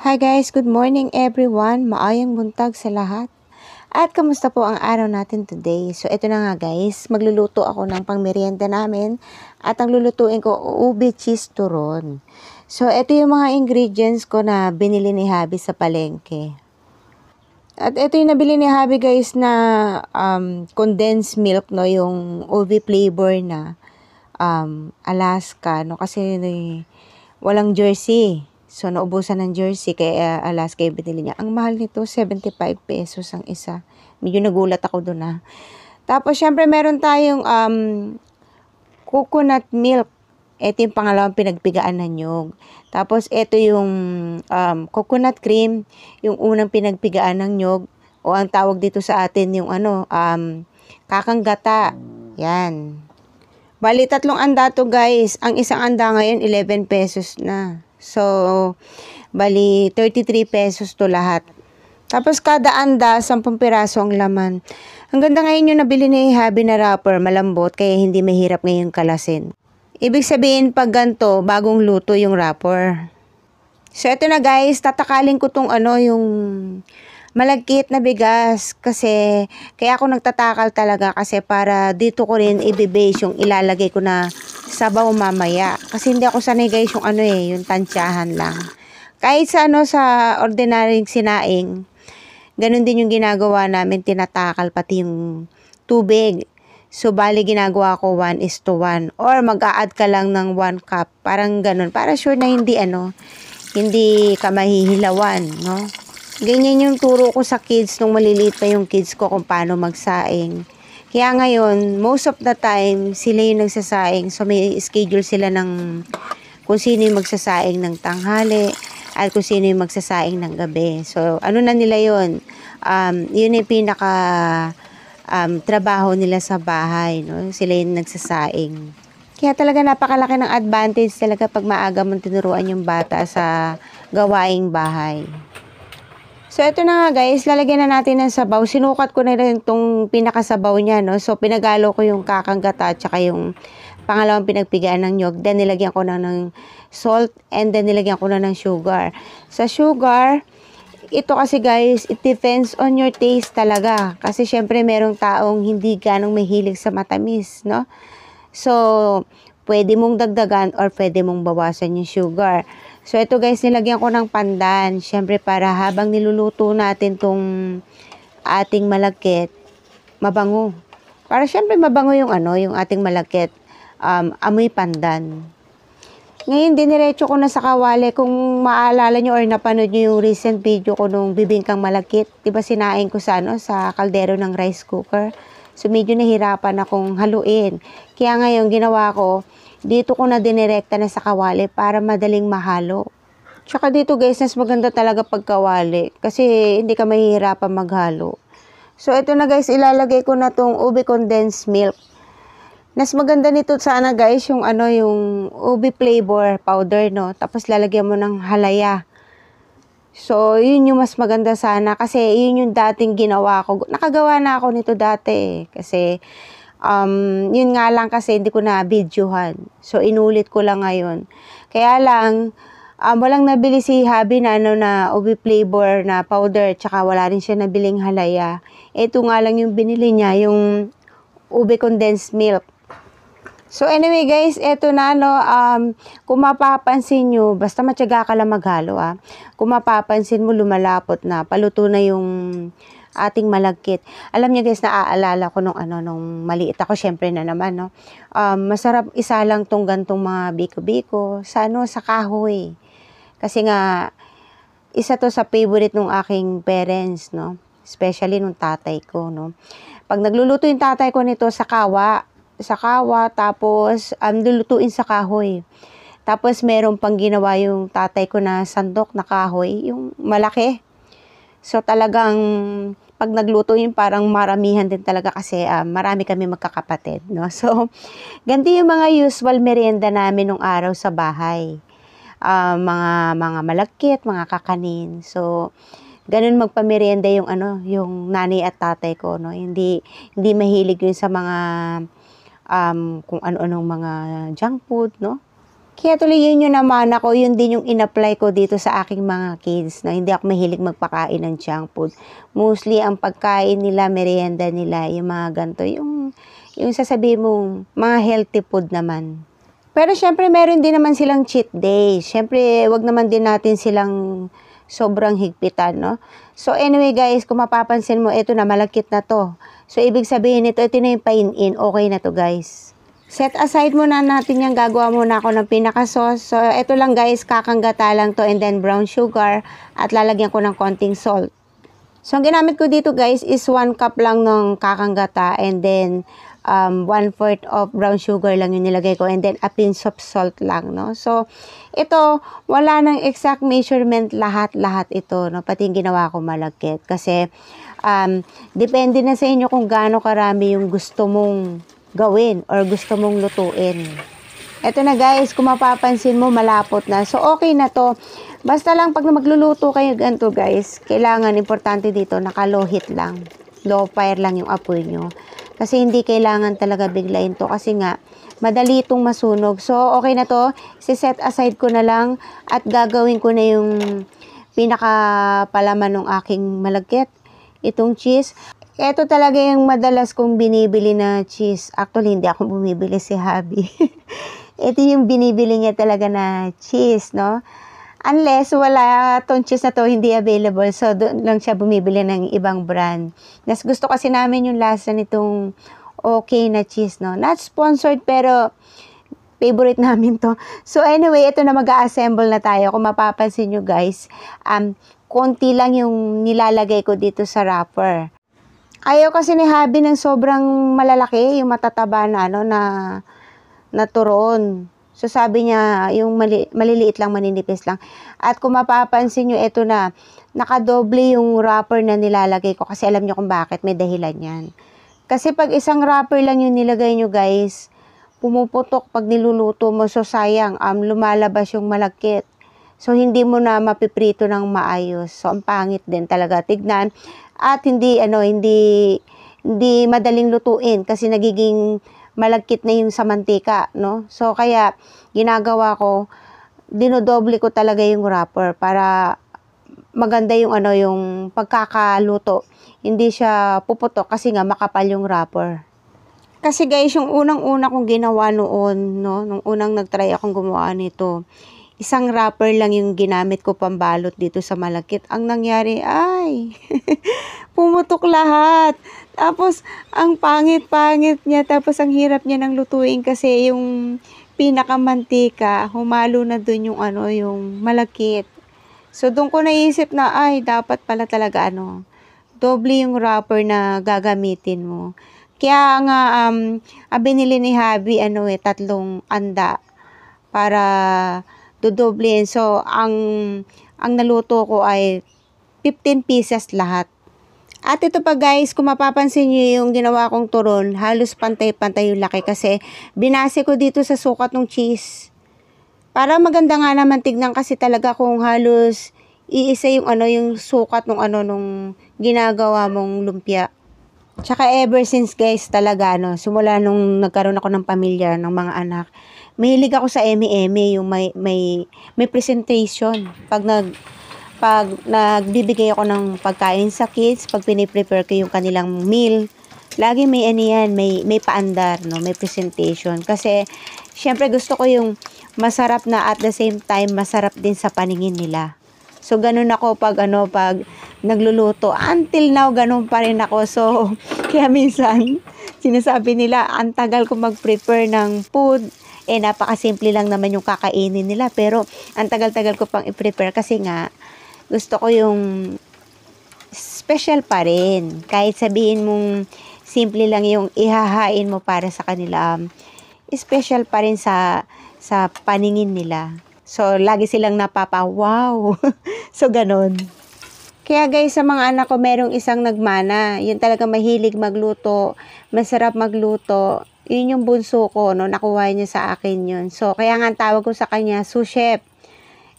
Hi guys, good morning everyone. Maayong buntag sa lahat. At kamusta po ang araw natin today? So ito na nga guys, magluluto ako ng pangmeryenda namin at ang lulutuin ko ube cheese turon. So ito yung mga ingredients ko na binili ni Habi sa palengke. At ito yung nabili ni Habi guys na um, condensed milk no, yung ube flavor na um, Alaska no kasi walang jersey So, naubusan ng jersey kaya uh, Alaska yung binili niya. Ang mahal nito, 75 pesos ang isa. Medyo nagulat ako doon ah. Tapos, syempre, meron tayong um, coconut milk. Ito yung pangalawang pinagpigaan ng nyug. Tapos, ito yung um, coconut cream, yung unang pinagpigaan ng nyug. O ang tawag dito sa atin yung ano, um, kakanggata. Yan. Bali, tatlong anda to guys. Ang isang anda ngayon, 11 pesos na. So, bali 33 pesos to lahat. Tapos kada anda, 10 piraso ang laman. Ang ganda ngayon yung nabili ni Habi na wrapper, malambot, kaya hindi mahirap ngayon kalasin. Ibig sabihin pag ganto, bagong luto yung wrapper. So eto na guys, tatakalin ko tong ano yung malagkit na bigas kasi kaya ako nagtatakal talaga kasi para dito ko rin ibibase yung ilalagay ko na sabaw mamaya. Kasi hindi ako sanay guys yung ano eh, yung tansyahan lang. Kahit sa ano sa ordinaryong sinaing, ganun din yung ginagawa namin, tinatakal pati yung tubig. So, bali ginagawa ko 1 is to 1. Or mag-a-add ka lang ng 1 cup. Parang ganun. Para sure na hindi ano, hindi ka mahihilawan, no? Ganyan yung turo ko sa kids nung maliliit pa yung kids ko kung paano magsaing. Kaya ngayon, most of the time, sila yung nagsasaing. So, may schedule sila ng kung sino yung magsasaing ng tanghali at kung sino yung magsasaing ng gabi. So, ano na nila yon um, Yun yung pinaka um, trabaho nila sa bahay. No? Sila yung nagsasaing. Kaya talaga napakalaki ng advantage talaga pag maaga mong tinuruan yung bata sa gawaing bahay. So, ito na nga guys, lalagyan na natin ng sabaw. Sinukat ko na rin itong pinakasabaw niya, no? So, pinagalo ko yung kakang at saka yung pangalawang pinagpigaan ng nyog. Then, nilagyan ko na ng salt and then nilagyan ko na ng sugar. Sa sugar, ito kasi guys, it depends on your taste talaga. Kasi syempre merong taong hindi ganong mahilig sa matamis, no? So, pwede mong dagdagan or pwede mong bawasan yung sugar. So, ito guys, nilagyan ko ng pandan. Siyempre, para habang niluluto natin tong ating malagkit, mabango. Para siyempre mabango yung ano, yung ating malagkit. Um, amoy pandan. Ngayon, diniretso ko na sa kawali. Kung maalala nyo or napanood nyo yung recent video ko nung bibingkang malakit. ba sinain ko sa, ano, sa kaldero ng rice cooker. So, medyo nahirapan akong haluin. Kaya ngayon, ginawa ko, dito ko na dinirekta na sa kawali para madaling mahalo. Tsaka dito guys, mas maganda talaga pagkawali kasi hindi ka mahihirapan maghalo. So, ito na guys, ilalagay ko na tong ube condensed milk. Nas maganda nito sana guys, yung ano, yung ube flavor powder, no? Tapos lalagyan mo ng halaya. So, yun yung mas maganda sana kasi yun yung dating ginawa ko. Nakagawa na ako nito dati eh. Kasi, um, yun nga lang kasi hindi ko na videohan. So, inulit ko lang ngayon. Kaya lang, um, walang nabili si Habi na ano na ubi flavor na powder tsaka wala rin siya nabiling halaya. Ito nga lang yung binili niya, yung ube condensed milk. So anyway guys, eto na no, um, kung mapapansin nyo, basta matyaga ka lang maghalo ah. Kung mapapansin mo, lumalapot na, paluto na yung ating malagkit. Alam niyo guys, naaalala ko nung ano, nung maliit ako, syempre na naman no. Um, masarap isa lang tong gantong mga biko-biko sa ano, sa kahoy. Kasi nga, isa to sa favorite nung aking parents no. Especially nung tatay ko no. Pag nagluluto yung tatay ko nito sa kawa, sa kawa, tapos um, lulutuin sa kahoy. Tapos meron pang ginawa yung tatay ko na sandok na kahoy, yung malaki. So talagang pag nagluto yun parang maramihan din talaga kasi uh, marami kami magkakapatid, no? So ganti yung mga usual merienda namin nung araw sa bahay. Uh, mga mga malakit, mga kakanin. So ganun magpamerienda yung ano, yung nanay at tatay ko, no? Hindi hindi mahilig yun sa mga um, kung ano-anong mga junk food, no? Kaya tuloy yun yung naman ako, yun din yung inapply ko dito sa aking mga kids na hindi ako mahilig magpakain ng junk food. Mostly ang pagkain nila, merienda nila, yung mga ganito, yung, yung sasabihin mong mga healthy food naman. Pero syempre meron din naman silang cheat day. Syempre wag naman din natin silang sobrang higpitan, no? So anyway guys, kung mapapansin mo, ito na, malakit na to. So ibig sabihin nito, ito na yung pain-in, okay na to guys. Set aside muna natin yung gagawa muna ako ng pinaka sauce. So ito lang guys, kakanggata lang to and then brown sugar at lalagyan ko ng konting salt. So, ang ginamit ko dito guys is 1 cup lang ng kakanggata and then um, 1 fourth of brown sugar lang yung nilagay ko and then a pinch of salt lang, no? So, ito, wala ng exact measurement lahat-lahat ito, no? Pati yung ginawa ko malagkit kasi um, depende na sa inyo kung gaano karami yung gusto mong gawin or gusto mong lutuin. Ito na guys, kung mapapansin mo, malapot na. So, okay na to. Basta lang, pag magluluto kayo ganito guys, kailangan, importante dito, nakalohit lang. Low fire lang yung apoy nyo. Kasi hindi kailangan talaga biglain to. Kasi nga, madali itong masunog. So, okay na to. Siset aside ko na lang at gagawin ko na yung pinakapalaman ng aking malagkit. Itong cheese. Ito talaga yung madalas kong binibili na cheese. Actually, hindi ako bumibili si Habi. ito yung binibili niya talaga na cheese, no? Unless wala tong cheese na to, hindi available. So, doon lang siya bumibili ng ibang brand. Nas gusto kasi namin yung lasa nitong okay na cheese, no? Not sponsored, pero favorite namin to. So anyway, ito na mag-assemble na tayo. Kung mapapansin nyo guys, um, konti lang yung nilalagay ko dito sa wrapper. Ayaw kasi ni Habi ng sobrang malalaki, yung matataba na ano, na na turon. So sabi niya, yung mali, maliliit lang, maninipis lang. At kung mapapansin nyo, eto na, nakadoble yung wrapper na nilalagay ko kasi alam nyo kung bakit, may dahilan yan. Kasi pag isang wrapper lang yung nilagay nyo guys, pumuputok pag niluluto mo, so sayang, um, lumalabas yung malagkit. So, hindi mo na mapiprito ng maayos. So, ang pangit din talaga tignan. At hindi, ano, hindi, hindi madaling lutuin kasi nagiging malagkit na yung sa mantika, no? So, kaya, ginagawa ko, dinodoble ko talaga yung wrapper para maganda yung ano yung pagkakaluto. Hindi siya puputok kasi nga makapal yung wrapper. Kasi guys, yung unang-una kong ginawa noon, no, nung unang nagtry akong gumawa nito, isang wrapper lang yung ginamit ko pambalot dito sa malakit. Ang nangyari ay, pumutok lahat. Tapos, ang pangit-pangit niya. Tapos, ang hirap niya ng lutuin kasi yung pinakamantika, humalo na dun yung ano, yung malakit. So, doon ko naisip na, ay, dapat pala talaga ano, doble yung wrapper na gagamitin mo. Kaya nga, um, ah, binili ni Habi, ano eh, tatlong anda para dudublin. So, ang, ang naluto ko ay 15 pieces lahat. At ito pa guys, kung mapapansin nyo yung ginawa kong turon, halos pantay-pantay yung laki kasi binase ko dito sa sukat ng cheese. Para maganda nga naman tignan kasi talaga kung halos iisa yung ano yung sukat ng ano nung ginagawa mong lumpia. Tsaka ever since guys talaga no, simula nung nagkaroon ako ng pamilya ng mga anak, Mahilig ako sa eme yung may, may, may presentation. Pag nag, pag nagbibigay ako ng pagkain sa kids, pag pini-prepare ko yung kanilang meal, lagi may ano yan, may, may paandar, no? may presentation. Kasi, syempre gusto ko yung masarap na at the same time, masarap din sa paningin nila. So, ganun ako pag ano, pag nagluluto. Until now, ganun pa rin ako. So, kaya minsan, sinasabi nila, ang tagal ko mag-prepare ng food eh napakasimple lang naman yung kakainin nila. Pero ang tagal-tagal ko pang i-prepare kasi nga gusto ko yung special pa rin. Kahit sabihin mong simple lang yung ihahain mo para sa kanila, um, special pa rin sa, sa paningin nila. So, lagi silang napapa-wow. so, ganun. Kaya guys, sa mga anak ko, merong isang nagmana. Yun talaga mahilig magluto. Masarap magluto. Yun yung bunso ko, no? Nakuha niya sa akin yun. So, kaya nga tawag ko sa kanya, su chef.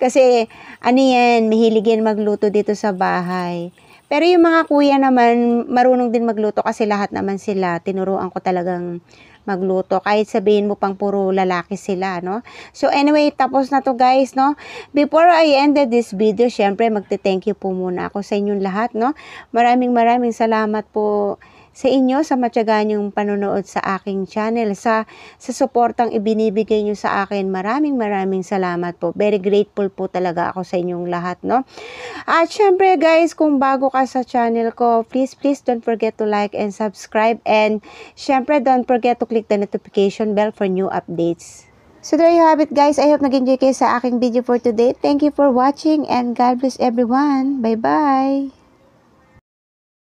Kasi, ano yan, mahilig yan magluto dito sa bahay. Pero yung mga kuya naman, marunong din magluto kasi lahat naman sila, tinuruan ko talagang magluto. Kahit sabihin mo pang puro lalaki sila, no? So anyway, tapos na to guys, no? Before I ended this video, syempre magte-thank you po muna ako sa inyong lahat, no? Maraming maraming salamat po sa inyo sa matyaga niyong panonood sa aking channel, sa, sa suportang ibinibigay nyo sa akin. Maraming maraming salamat po. Very grateful po talaga ako sa inyong lahat, no? At syempre guys, kung bago ka sa channel ko, please, please don't forget to like and subscribe. And syempre, don't forget to click the notification bell for new updates. So there you have it guys. I hope nag-enjoy kayo sa aking video for today. Thank you for watching and God bless everyone. Bye-bye!